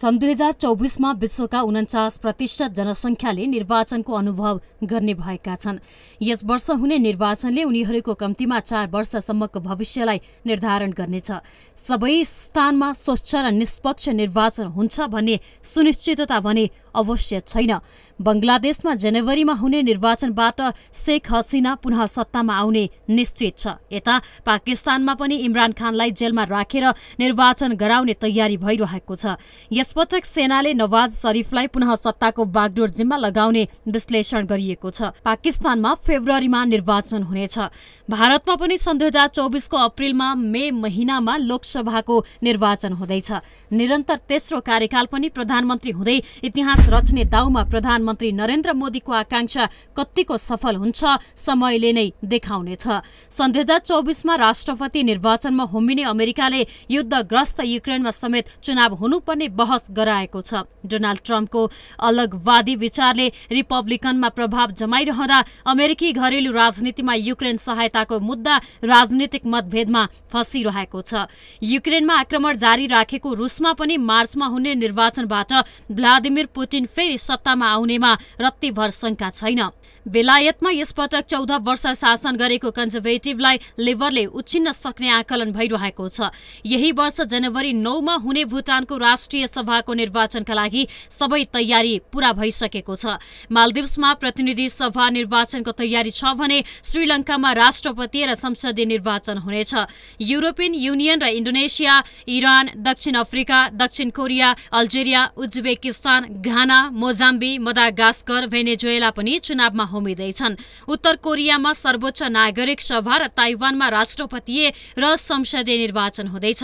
सन् दुई हजार चौबिसमा विश्वका उन्चास प्रतिशत जनसङ्ख्याले निर्वाचनको अनुभव गर्ने भएका छन् यस वर्ष हुने निर्वाचनले उनीहरूको कम्तीमा चार वर्षसम्मको भविष्यलाई निर्धारण गर्नेछ सबै स्थानमा स्वच्छ र निष्पक्ष निर्वाचन हुन्छ भन्ने सुनिश्चितता भने अवश्य छैन बंगलादेशमा जनवरीमा हुने निर्वाचनबाट शेख हसिना पुनः सत्तामा आउने निश्चित छ यता पाकिस्तानमा पनि इमरान खानलाई जेलमा राखेर रा निर्वाचन गराउने तयारी भइरहेको छ यसपटक सेनाले नवाज शरीफलाई पुनः सत्ताको बागडोर जिम्मा लगाउने विश्लेषण गरिएको छ पाकिस्तानमा फेब्रुअरीमा निर्वाचन हुनेछ भारतमा पनि सन् दुई हजार चौबिसको अप्रेलमा मे महिनामा लोकसभाको निर्वाचन हुँदैछ निरन्तर तेस्रो कार्यकाल पनि प्रधानमन्त्री हुँदै इतिहास रच्ने दाउमा प्रधान प्रधानमन्त्री नरेन्द्र मोदीको आकांक्षा कत्तिको सफल हुन्छ समयले नै देखाउनेछ सन् दुई हजार चौबिसमा राष्ट्रपति निर्वाचनमा होमिने अमेरिकाले युद्धग्रस्त युक्रेनमा समेत चुनाव हुनुपर्ने बहस गराएको छ डोनाल्ड ट्रम्पको अलगवादी विचारले रिपब्लिकनमा प्रभाव जमाइरहँदा अमेरिकी घरेलु राजनीतिमा युक्रेन सहायताको मुद्दा राजनीतिक मतभेदमा फँसिरहेको छ युक्रेनमा आक्रमण जारी राखेको रुसमा पनि मार्चमा हुने निर्वाचनबाट भ्लादिमिर पुटिन फेरि सत्तामा आउने गर्नेमा रत्तीभर शङ्का छैन बेलायतमा यसपटक चौध वर्ष शासन गरेको कन्जर्भेटिभलाई लेबरले उछिन्न सक्ने आकलन भइरहेको छ यही वर्ष जनवरी नौमा हुने भुटानको राष्ट्रिय सभाको निर्वाचनका लागि सबै तयारी पूरा भइसकेको छ मालदिव्समा प्रतिनिधि सभा निर्वाचनको तयारी छ भने श्रीलङ्कामा राष्ट्रपति र संसदीय निर्वाचन हुनेछ युरोपियन युनियन र इन्डोनेसिया इरान दक्षिण अफ्रिका दक्षिण Korea Algeria Uzbekistan Ghana Mozambique Madagascar Venezuela पनि चुनावमा होमिँदैछन् उत्तर कोरियामा सर्वोच्च नागरिक सभा र ताइवानमा राष्ट्रपति र संसदीय निर्वाचन हुँदैछ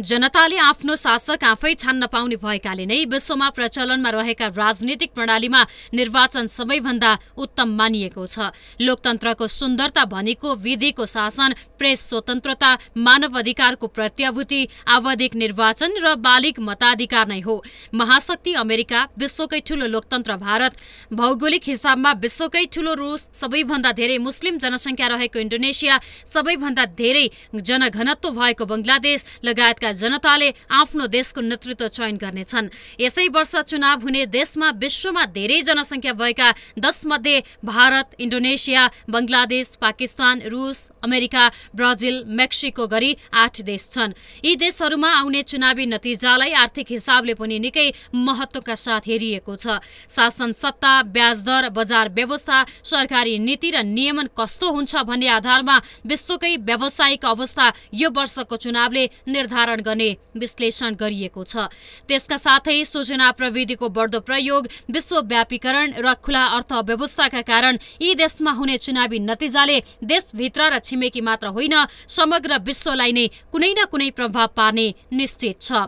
जनताले आफ्नो शासक आफै छान्न पाउने भएकाले नै विश्वमा प्रचलनमा रहेका राजनीतिक प्रणालीमा निर्वाचन सबैभन्दा उत्तम मानिएको छ लोकतन्त्रको सुन्दरता भनेको विधिको शासन प्रेस स्वतन्त्रता मानव अधिकारको प्रत्याभूति आवधिक निर्वाचन र बालिक मताधिकार नै हो महाशक्ति अमेरिका विश्वकै ठूलो लोकतन्त्र भारत भौगोलिक हिसाबमा विश्वकै ठूलो रुस सबैभन्दा धेरै मुस्लिम जनसङ्ख्या रहेको इन्डोनेसिया सबैभन्दा धेरै जनघनत्व भएको बङ्गलादेश लगायत देशका जनताले आफ्नो देशको नेतृत्व चयन गर्नेछन् यसै वर्ष चुनाव हुने देशमा विश्वमा धेरै जनसङ्ख्या भएका दसमध्ये भारत इन्डोनेसिया बङ्गलादेश पाकिस्तान रुस अमेरिका ब्राजिल मेक्सिको गरी आठ देश छन् यी देशहरूमा आउने चुनावी नतिजालाई आर्थिक हिसाबले पनि निकै महत्वका साथ हेरिएको छ शासन सत्ता ब्याजदर बजार व्यवस्था सरकारी नीति र नियमन कस्तो हुन्छ भन्ने आधारमा विश्वकै व्यावसायिक अवस्था यो वर्षको चुनावले निर्धारण वितरण गर्ने विश्लेषण गरिएको छ त्यसका साथै सूचना प्रविधिको बढ्दो प्रयोग विश्वव्यापीकरण र खुला अर्थव्यवस्थाका कारण यी देशमा हुने चुनावी नतिजाले देशभित्र र छिमेकी मात्र होइन समग्र विश्वलाई नै कुनै न कुनै प्रभाव पार्ने निश्चित छ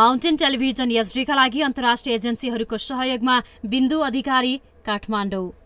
माउन्टेन टेलिभिजन एसडीका लागि अन्तर्राष्ट्रिय एजेन्सीहरूको सहयोगमा बिन्दु अधिकारी काठमाडौँ